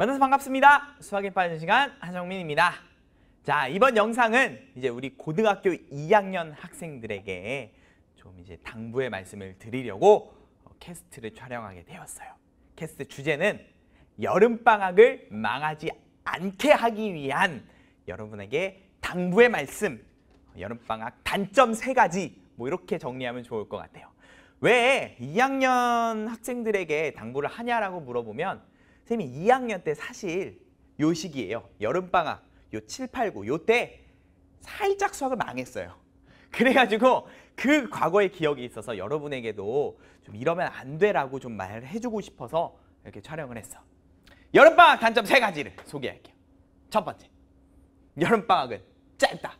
만나서 반갑습니다. 수학에 빠진 시간 한정민입니다. 자, 이번 영상은 이제 우리 고등학교 2학년 학생들에게 좀 이제 당부의 말씀을 드리려고 캐스트를 촬영하게 되었어요. 캐스트 주제는 여름방학을 망하지 않게 하기 위한 여러분에게 당부의 말씀, 여름방학 단점 세가지뭐 이렇게 정리하면 좋을 것 같아요. 왜 2학년 학생들에게 당부를 하냐라고 물어보면 쌤이 2학년 때 사실 요 시기예요. 여름방학 요 7, 8, 9 요때 살짝 수학을 망했어요. 그래가지고 그 과거의 기억이 있어서 여러분에게도 좀 이러면 안 돼라고 좀 말해주고 싶어서 이렇게 촬영을 했어. 여름방학 단점 세 가지를 소개할게요. 첫 번째, 여름방학은 짧다.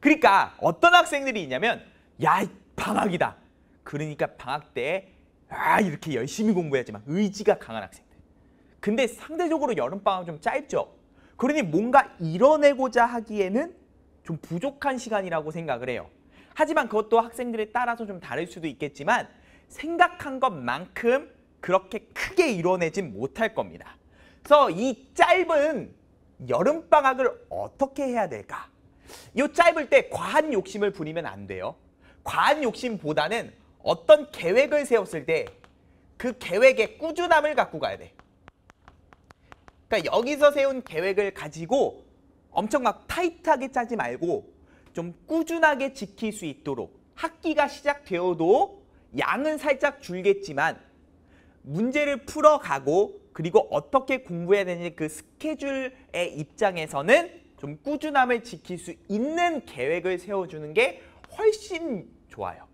그러니까 어떤 학생들이 있냐면 야 방학이다. 그러니까 방학 때 아 이렇게 열심히 공부해야지 만 의지가 강한 학생. 근데 상대적으로 여름방학 좀 짧죠. 그러니 뭔가 이뤄내고자 하기에는 좀 부족한 시간이라고 생각을 해요. 하지만 그것도 학생들에 따라서 좀 다를 수도 있겠지만 생각한 것만큼 그렇게 크게 이뤄내진 못할 겁니다. 그래서 이 짧은 여름방학을 어떻게 해야 될까? 이 짧을 때 과한 욕심을 부리면 안 돼요. 과한 욕심보다는 어떤 계획을 세웠을 때 그 계획의 꾸준함을 갖고 가야 돼. 그러니까 여기서 세운 계획을 가지고 엄청 막 타이트하게 짜지 말고 좀 꾸준하게 지킬 수 있도록 학기가 시작되어도 양은 살짝 줄겠지만 문제를 풀어가고 그리고 어떻게 공부해야 되는지 그 스케줄의 입장에서는 좀 꾸준함을 지킬 수 있는 계획을 세워주는 게 훨씬 좋아요.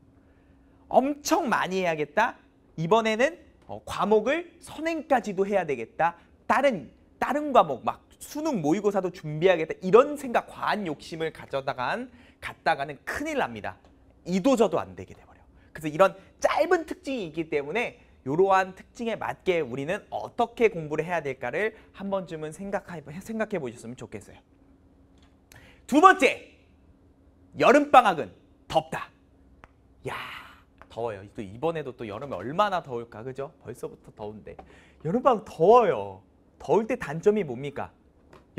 엄청 많이 해야겠다. 이번에는 어, 과목을 선행까지도 해야 되겠다. 다른 다른 과목 막 수능 모의고사도 준비하겠다 이런 생각 과한 욕심을 가져다간 갔다가는 큰일 납니다. 이도저도 안 되게 돼버려. 그래서 이런 짧은 특징이 있기 때문에 이러한 특징에 맞게 우리는 어떻게 공부를 해야 될까를 한 번쯤은 생각해, 생각해 보셨으면 좋겠어요. 두 번째, 여름방학은 덥다. 야 더워요. 또 이번에도 또 여름에 얼마나 더울까, 그죠? 벌써부터 더운데. 여름방학 더워요. 더울 때 단점이 뭡니까?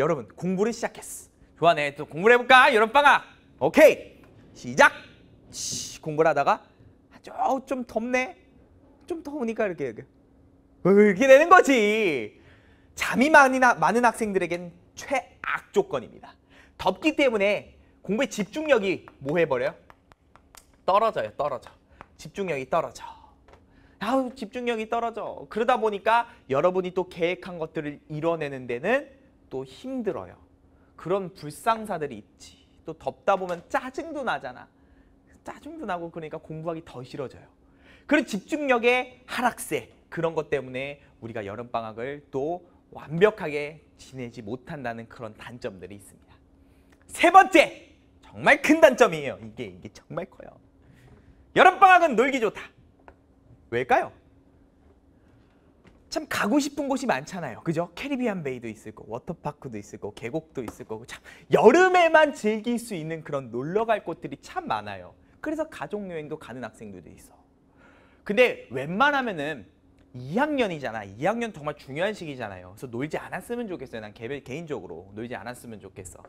여러분 공부를 시작했어. 좋아네. 그 또 공부를 해볼까? 여름방아 오케이. 시작. 씨, 공부를 하다가 아, 저좀 덥네. 좀 더우니까 이렇게 이렇게 이렇게 되는 거지. 잠이 많이나 많은 학생들에겐 최악 조건입니다. 덥기 때문에 공부의 집중력이 뭐 해버려요? 떨어져요. 떨어져. 집중력이 떨어져. 아우 집중력이 떨어져. 그러다 보니까 여러분이 또 계획한 것들을 이뤄내는 데는 또 힘들어요. 그런 불상사들이 있지. 또 덥다 보면 짜증도 나잖아. 짜증도 나고 그러니까 공부하기 더 싫어져요. 그런 집중력의 하락세 그런 것 때문에 우리가 여름방학을 또 완벽하게 지내지 못한다는 그런 단점들이 있습니다. 세 번째! 정말 큰 단점이에요. 이게 이게 정말 커요. 여름방학은 놀기 좋다. 왜일까요? 참 가고 싶은 곳이 많잖아요. 그죠? 캐리비안 베이도 있을 거고 워터파크도 있을 거고 계곡도 있을 거고 참 여름에만 즐길 수 있는 그런 놀러 갈 곳들이 참 많아요. 그래서 가족 여행도 가는 학생들도 있어. 근데 웬만하면은 2학년이잖아. 2학년 정말 중요한 시기잖아요. 그래서 놀지 않았으면 좋겠어요. 난 개, 개인적으로 놀지 않았으면 좋겠어.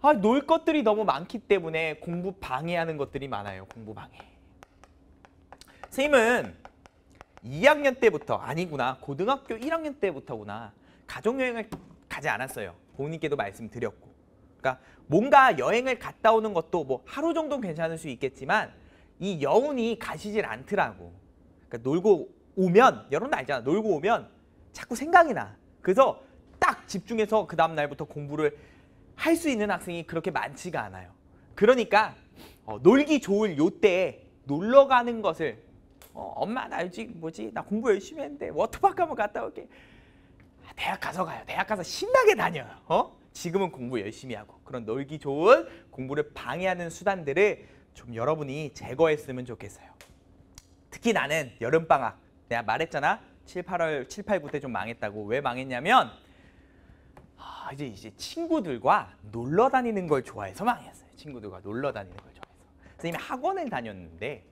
아, 놀 것들이 너무 많기 때문에 공부 방해하는 것들이 많아요. 공부 방해. 선생님은 2학년 때부터 아니구나 고등학교 1학년 때부터구나 가족여행을 가지 않았어요. 부모님께도 말씀드렸고 그러니까 뭔가 여행을 갔다 오는 것도 뭐 하루 정도는 괜찮을 수 있겠지만 이 여운이 가시질 않더라고 그러니까 놀고 오면 여러분 알잖아 놀고 오면 자꾸 생각이 나 그래서 딱 집중해서 그 다음 날부터 공부를 할 수 있는 학생이 그렇게 많지가 않아요 그러니까 어, 놀기 좋을 요 때 놀러 가는 것을 어, 엄마 나 요즘 뭐지 나 공부 열심히 했는데 워터파크 한번 갔다 올게 아, 대학 가서 가요 대학 가서 신나게 다녀요 어? 지금은 공부 열심히 하고 그런 놀기 좋은 공부를 방해하는 수단들을 좀 여러분이 제거했으면 좋겠어요 특히 나는 여름방학 내가 말했잖아 7, 8월, 7, 8, 9때 좀 망했다고 왜 망했냐면 아, 이제 이제 친구들과 놀러 다니는 걸 좋아해서 망했어요 친구들과 놀러 다니는 걸 좋아해서 선생님이 학원을 다녔는데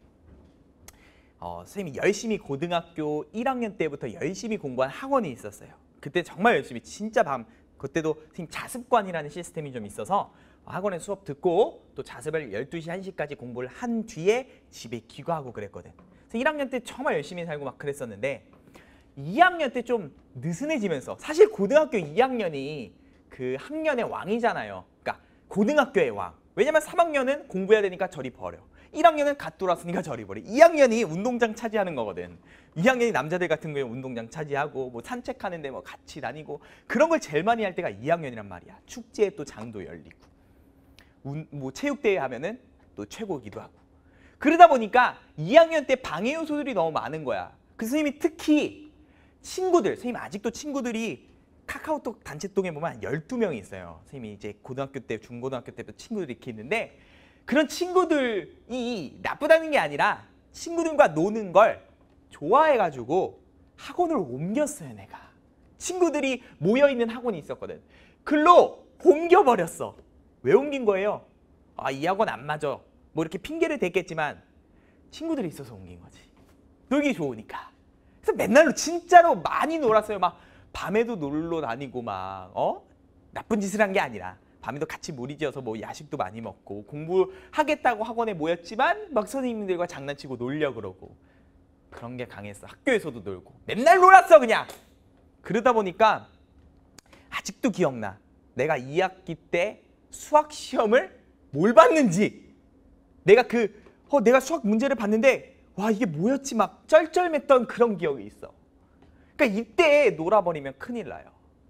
어, 선생님이 열심히 고등학교 1학년 때부터 열심히 공부한 학원이 있었어요. 그때 정말 열심히 진짜 밤 그때도 선생님 자습관이라는 시스템이 좀 있어서 학원에 수업 듣고 또 자습을 12시, 1시까지 공부를 한 뒤에 집에 귀가하고 그랬거든. 그래서 1학년 때 정말 열심히 살고 막 그랬었는데 2학년 때 좀 느슨해지면서 사실 고등학교 2학년이 그 학년의 왕이잖아요. 그러니까 고등학교의 왕. 왜냐면 3학년은 공부해야 되니까 저리 버려. 1학년은 갓돌았으니까 저리 버리. 2학년이 운동장 차지하는 거거든. 2학년이 남자들 같은 경우에 운동장 차지하고 뭐 산책하는데 뭐 같이 다니고 그런 걸 제일 많이 할 때가 2학년이란 말이야. 축제에 또 장도 열리고 운, 뭐 체육대회 하면은 또 최고기도 하고 그러다 보니까 2학년 때 방해 요소들이 너무 많은 거야. 그 선생님이 특히 친구들, 선생님 아직도 친구들이 카카오톡 단체톡에 보면 한 12명이 있어요. 선생님이 이제 고등학교 때, 중고등학교 때부터 친구들이 이렇게 있는데 그런 친구들이 나쁘다는 게 아니라 친구들과 노는 걸 좋아해가지고 학원을 옮겼어요, 내가. 친구들이 모여있는 학원이 있었거든. 글로 옮겨버렸어. 왜 옮긴 거예요? 아, 이 학원 안 맞아. 뭐 이렇게 핑계를 댔겠지만 친구들이 있어서 옮긴 거지. 놀기 좋으니까. 그래서 맨날로 진짜로 많이 놀았어요. 막 밤에도 놀러 다니고 막 어? 나쁜 짓을 한 게 아니라 밤에도 같이 무리지어서 뭐 야식도 많이 먹고 공부하겠다고 학원에 모였지만 막 선생님들과 장난치고 놀려 그러고 그런 게 강했어. 학교에서도 놀고 맨날 놀았어 그냥. 그러다 보니까 아직도 기억나. 내가 2학기 때 수학 시험을 뭘 봤는지 내가 그 어, 내가 수학 문제를 봤는데 와 이게 뭐였지 막 쩔쩔맸던 그런 기억이 있어. 그러니까 이때 놀아버리면 큰일 나요.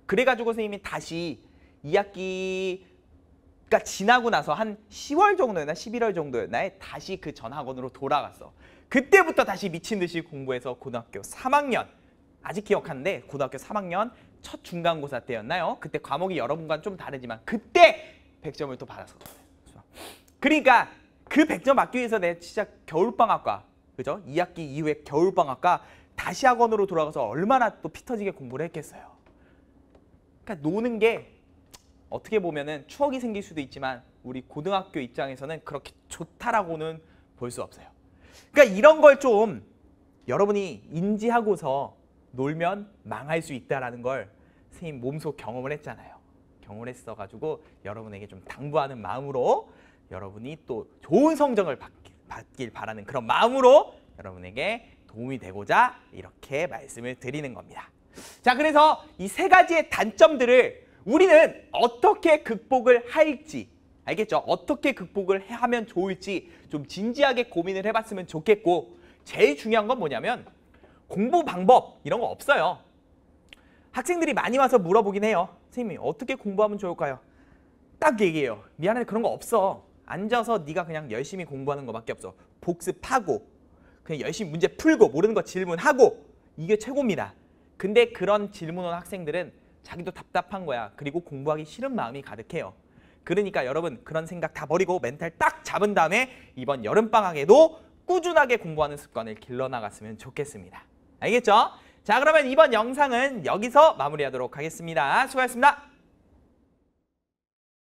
그래가지고 선생님이 다시 2학기가 지나고 나서 한 10월 정도였나 11월 정도였나 에 다시 그 전 학원으로 돌아갔어. 그때부터 다시 미친 듯이 공부해서 고등학교 3학년 아직 기억하는데 고등학교 3학년 첫 중간고사 때였나요? 그때 과목이 여러분과는 좀 다르지만 그때 100점을 또 받았었거든요. 그러니까 그 100점 받기 위해서 내 진짜 겨울방학과 그죠? 2학기 이후에 겨울방학과 다시 학원으로 돌아가서 얼마나 또 피터지게 공부를 했겠어요. 그러니까 노는 게 어떻게 보면은 추억이 생길 수도 있지만 우리 고등학교 입장에서는 그렇게 좋다라고는 볼 수 없어요. 그러니까 이런 걸 좀 여러분이 인지하고서 놀면 망할 수 있다라는 걸 선생님 몸소 경험을 했잖아요. 경험을 했어가지고 여러분에게 좀 당부하는 마음으로 여러분이 또 좋은 성적을 받길, 받길 바라는 그런 마음으로 여러분에게 도움이 되고자 이렇게 말씀을 드리는 겁니다. 자, 그래서 이 세 가지의 단점들을 우리는 어떻게 극복을 할지 알겠죠? 어떻게 극복을 하면 좋을지 좀 진지하게 고민을 해봤으면 좋겠고 제일 중요한 건 뭐냐면 공부 방법 이런 거 없어요. 학생들이 많이 와서 물어보긴 해요. 선생님 어떻게 공부하면 좋을까요? 딱 얘기해요. 미안해 그런 거 없어. 앉아서 네가 그냥 열심히 공부하는 거밖에 없어. 복습하고 그냥 열심히 문제 풀고 모르는 거 질문하고 이게 최고입니다. 근데 그런 질문원 학생들은 자기도 답답한 거야. 그리고 공부하기 싫은 마음이 가득해요. 그러니까 여러분 그런 생각 다 버리고 멘탈 딱 잡은 다음에 이번 여름방학에도 꾸준하게 공부하는 습관을 길러나갔으면 좋겠습니다. 알겠죠? 자 그러면 이번 영상은 여기서 마무리하도록 하겠습니다. 수고하셨습니다.